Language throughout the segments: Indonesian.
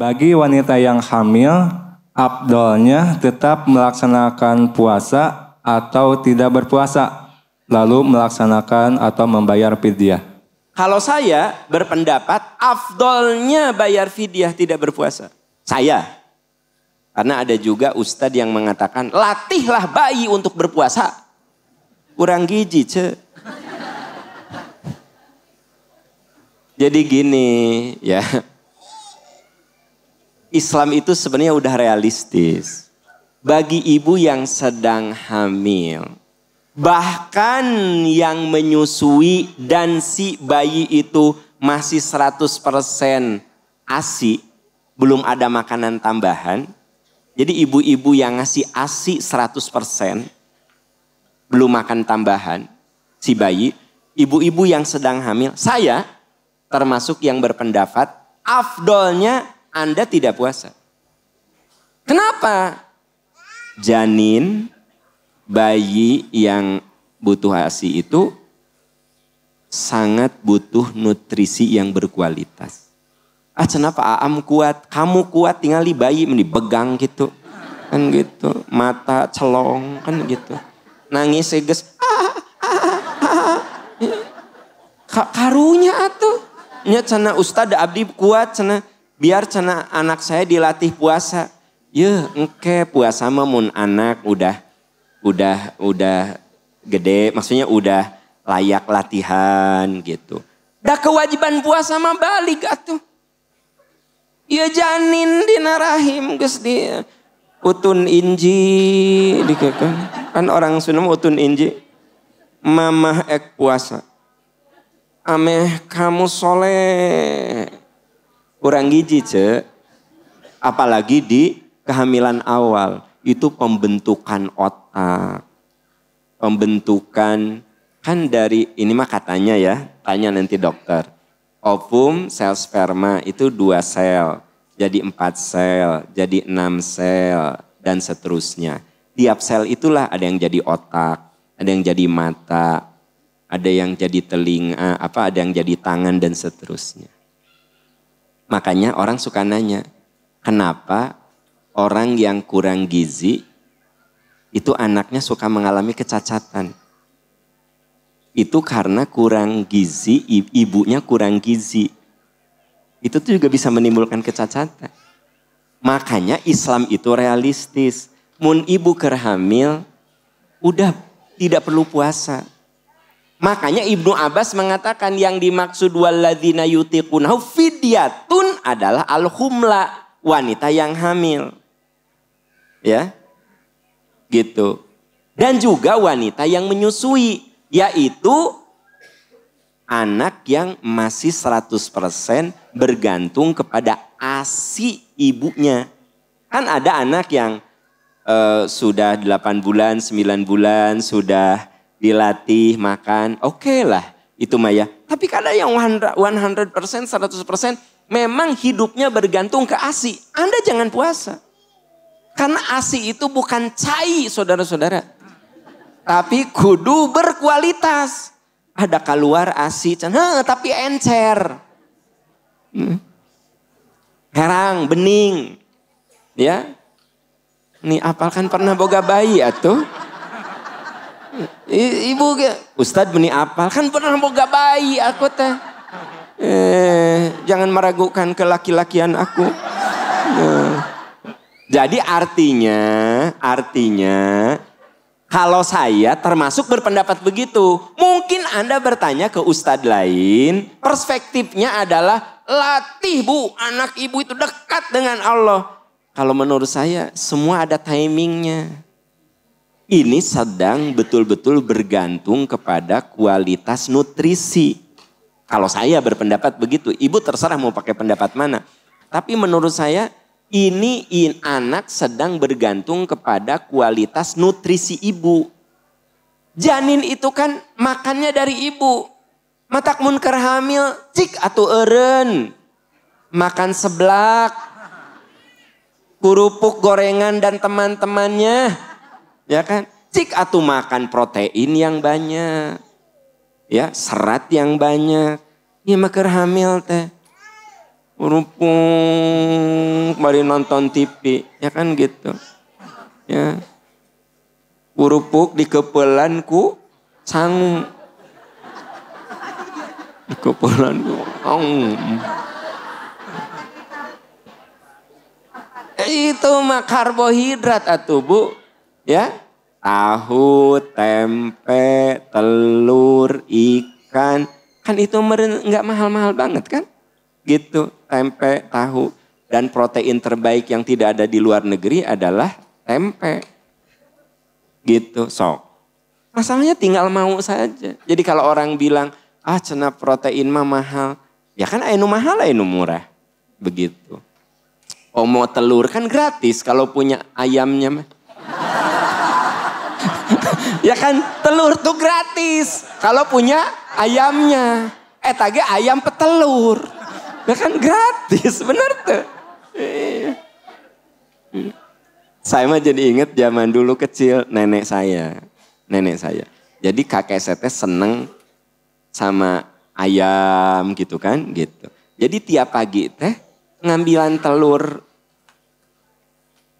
Bagi wanita yang hamil, abdolnya tetap melaksanakan puasa atau tidak berpuasa, lalu melaksanakan atau membayar fidyah. Kalau saya berpendapat afdolnya bayar fidyah tidak berpuasa. Saya. Karena ada juga ustadz yang mengatakan latihlah bayi untuk berpuasa. Kurang gizi ce. Jadi gini ya Islam itu sebenarnya udah realistis. Bagi ibu yang sedang hamil. Bahkan yang menyusui dan si bayi itu masih 100% ASI. Belum ada makanan tambahan. Jadi ibu-ibu yang ngasih ASI 100% belum makan tambahan si bayi, ibu-ibu yang sedang hamil, saya termasuk yang berpendapat afdolnya anda tidak puasa. Kenapa? Janin bayi yang butuh ASI itu sangat butuh nutrisi yang berkualitas. Ah kenapa Aam ah, kuat, kamu kuat tinggal di bayi begang gitu. Kan gitu, mata celong kan gitu. Nangis seges, ah, ah, ah. ah. Karunya atuh. Nya cana ustad abdi kuat cina biar cena anak saya dilatih puasa. Ya, engke puasa memun anak udah udah udah gede, maksudnya udah layak latihan gitu. Dah kewajiban puasa mah balik atuh. Ya janin di narahim geus di utun inji dikekan Kan orang Sunda utun inji. Mamah ek puasa. Ameh kamu soleh Kurang gizi, Ce. Apalagi di kehamilan awal. Itu pembentukan otak. Pembentukan kan dari ini mah katanya ya, tanya nanti dokter. Ovum sel sperma itu dua sel, jadi empat sel, jadi enam sel, dan seterusnya. Tiap sel itulah ada yang jadi otak, ada yang jadi mata, ada yang jadi telinga, apa ada yang jadi tangan dan seterusnya. Makanya orang suka nanya, kenapa orang yang kurang gizi itu anaknya suka mengalami kecacatan. Itu karena kurang gizi, ibunya kurang gizi. Itu tuh juga bisa menimbulkan kecacatan. Makanya Islam itu realistis. Mun ibu kerhamil, udah tidak perlu puasa. Makanya Ibnu Abbas mengatakan yang dimaksud waladzina yutiqunahu fidyatun adalah al-humla, wanita yang hamil. Ya. Gitu. Dan juga wanita yang menyusui yaitu anak yang masih 100% bergantung kepada ASI ibunya. Kan ada anak yang uh, sudah 8 bulan, 9 bulan, sudah dilatih, makan, oke okay lah itu Maya. Tapi kadang kan yang 100%, 100%, memang hidupnya bergantung ke ASI. Anda jangan puasa. Karena ASI itu bukan cai saudara-saudara. Tapi kudu berkualitas. Ada keluar ASI, tapi encer. Hmm herang, bening. Ya. ini apal pernah boga bayi atuh. Ibu Ustadz benih apa? kan pernah boga bayi aku teh. Eh, jangan meragukan kelaki-lakian aku. Nah. Jadi artinya, artinya kalau saya termasuk berpendapat begitu, mungkin Anda bertanya ke ustadz lain, perspektifnya adalah latih bu, anak ibu itu dekat dengan Allah. Kalau menurut saya semua ada timingnya ini sedang betul-betul bergantung kepada kualitas nutrisi. Kalau saya berpendapat begitu, ibu terserah mau pakai pendapat mana. Tapi menurut saya ini in, anak sedang bergantung kepada kualitas nutrisi ibu. Janin itu kan makannya dari ibu. Matak munker hamil, cik atau eren. Makan seblak, kerupuk gorengan dan teman-temannya Ya kan? Cik atau makan protein yang banyak. Ya, serat yang banyak. Ya maker hamil teh. Urupung kemarin nonton TV, ya kan gitu. Ya. Urupuk di kepelanku sang, Di kepelanku. Oh. Eh, itu mah karbohidrat atuh, Bu ya tahu, tempe, telur, ikan. Kan itu nggak mahal-mahal banget kan? Gitu, tempe, tahu. Dan protein terbaik yang tidak ada di luar negeri adalah tempe. Gitu, sok. Masalahnya tinggal mau saja. Jadi kalau orang bilang, ah cena protein mah mahal. Ya kan ainu mahal, ainu murah. Begitu. Omo oh, telur kan gratis kalau punya ayamnya mah ya kan telur tuh gratis kalau punya ayamnya. Eh tage ayam petelur. Ya kan gratis, bener tuh. Saya mah jadi inget zaman dulu kecil nenek saya. Nenek saya. Jadi kakek sete seneng sama ayam gitu kan gitu. Jadi tiap pagi teh ngambilan telur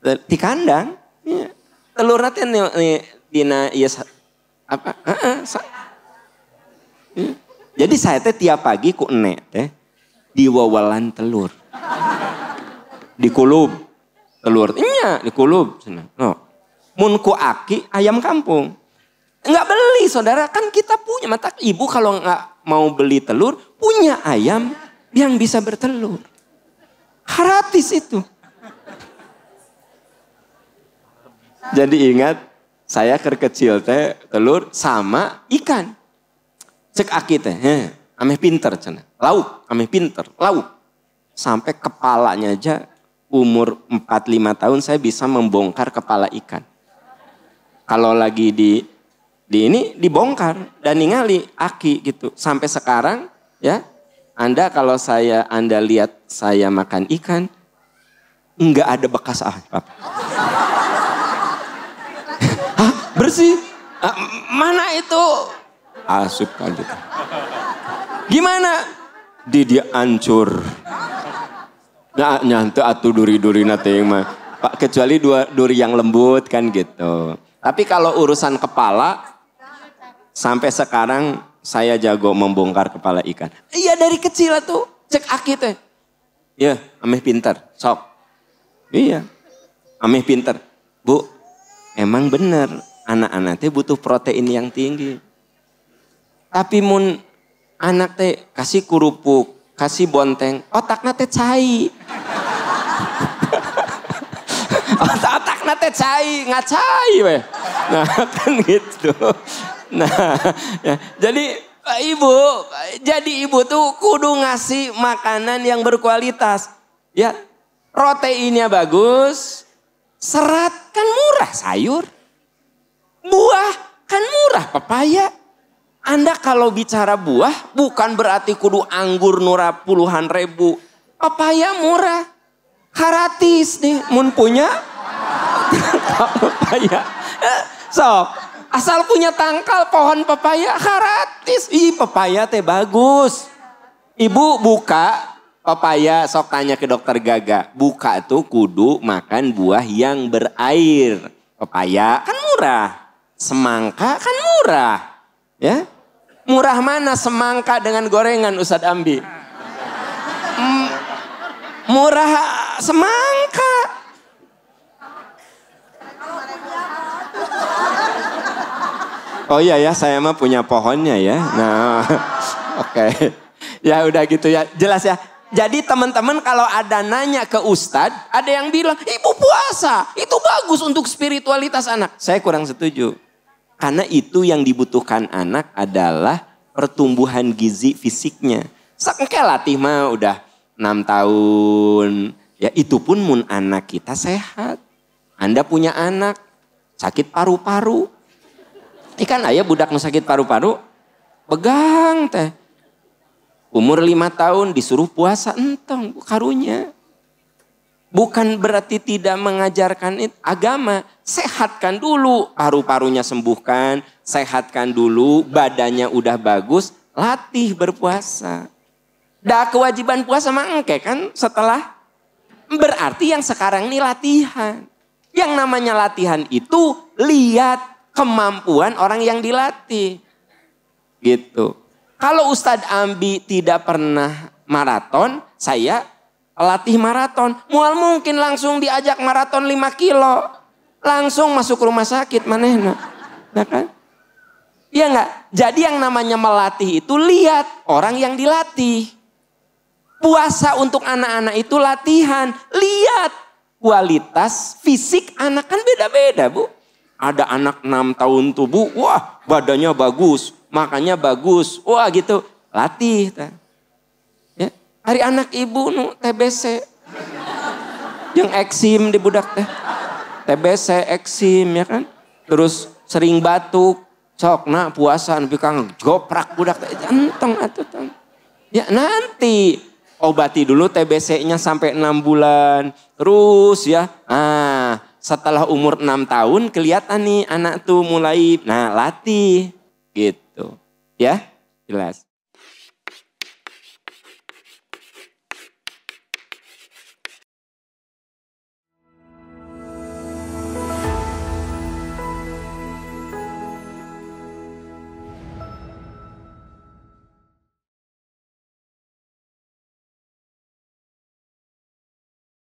di kandang. Iya. Telur nanti dina iya apa? ha -ha, sa, hmm. Jadi saya teh tiap pagi ku enek teh diwawalan telur. di kulub telur. Iya, kulub sana. No. Mun ku aki ayam kampung. Enggak beli saudara, kan kita punya mata ibu kalau enggak mau beli telur, punya ayam yang bisa bertelur. Gratis itu. Jadi ingat saya kecil teh telur sama ikan. Cek aki teh, heh, ameh pinter cina. Lauk, ameh pinter, lauk. Sampai kepalanya aja umur 4-5 tahun saya bisa membongkar kepala ikan. Kalau lagi di di ini dibongkar dan ningali aki gitu. Sampai sekarang ya anda kalau saya Anda lihat saya makan ikan, enggak ada bekas ah, sih? Ah, mana itu? Asup lanjut. Gimana? Di dia ancur. Nah, nyantu atuh duri-duri yang mah. Pak kecuali dua duri yang lembut kan gitu. Tapi kalau urusan kepala sampai sekarang saya jago membongkar kepala ikan. Iya dari kecil tuh cek aki teh. Iya, ameh pinter, sok. Iya. Ameh pinter. Bu, emang bener anak-anak teh butuh protein yang tinggi. Tapi mun anak teh kasih kerupuk, kasih bonteng, otaknya teh cai. Otak otaknya teh cai, cai weh. Nah kan gitu. Nah, ya. jadi ibu, jadi ibu tuh kudu ngasih makanan yang berkualitas. Ya, proteinnya bagus, serat kan murah sayur. Buah kan murah pepaya. Anda kalau bicara buah bukan berarti kudu anggur nurah puluhan ribu. Pepaya murah. Karatis nih mun punya pepaya. Eh, so, asal punya tangkal pohon pepaya karatis. Ih pepaya teh bagus. Ibu buka pepaya sok tanya ke dokter Gaga. Buka tuh kudu makan buah yang berair. Pepaya kan murah. Semangka kan murah. Ya. Murah mana semangka dengan gorengan Ustadz Ambi? M murah semangka. Oh iya ya, saya mah punya pohonnya ya. Nah, oke. Okay. Ya udah gitu ya, jelas ya. Jadi teman-teman kalau ada nanya ke Ustadz, ada yang bilang, ibu puasa, itu bagus untuk spiritualitas anak. Saya kurang setuju. Karena itu yang dibutuhkan anak adalah pertumbuhan gizi fisiknya. Sengke latih mah udah 6 tahun. Ya itu pun mun anak kita sehat. Anda punya anak sakit paru-paru. Ikan ayah budak sakit paru-paru pegang teh. Umur lima tahun disuruh puasa entong karunya. Bukan berarti tidak mengajarkan agama, sehatkan dulu paru-parunya sembuhkan, sehatkan dulu badannya udah bagus, latih berpuasa. Dah kewajiban puasa mangke kan setelah berarti yang sekarang ini latihan. Yang namanya latihan itu lihat kemampuan orang yang dilatih. Gitu. Kalau Ustadz Ambi tidak pernah maraton, saya latih maraton. Mual mungkin langsung diajak maraton 5 kilo langsung masuk rumah sakit manehna. Nah ya kan? Iya enggak? Jadi yang namanya melatih itu lihat orang yang dilatih. Puasa untuk anak-anak itu latihan. Lihat kualitas fisik anak kan beda-beda, Bu. Ada anak enam tahun tubuh, wah badannya bagus, makannya bagus. Wah gitu, latih. Ya. Hari anak ibu nu TBC. Yang eksim di budak teh. TBC, eksim ya kan. Terus sering batuk, sok nah puasa nanti kan goprak budak jantung atuh tang. Ya nanti obati dulu TBC-nya sampai enam bulan. Terus ya, ah setelah umur enam tahun kelihatan nih anak tuh mulai nah latih gitu. Ya, jelas.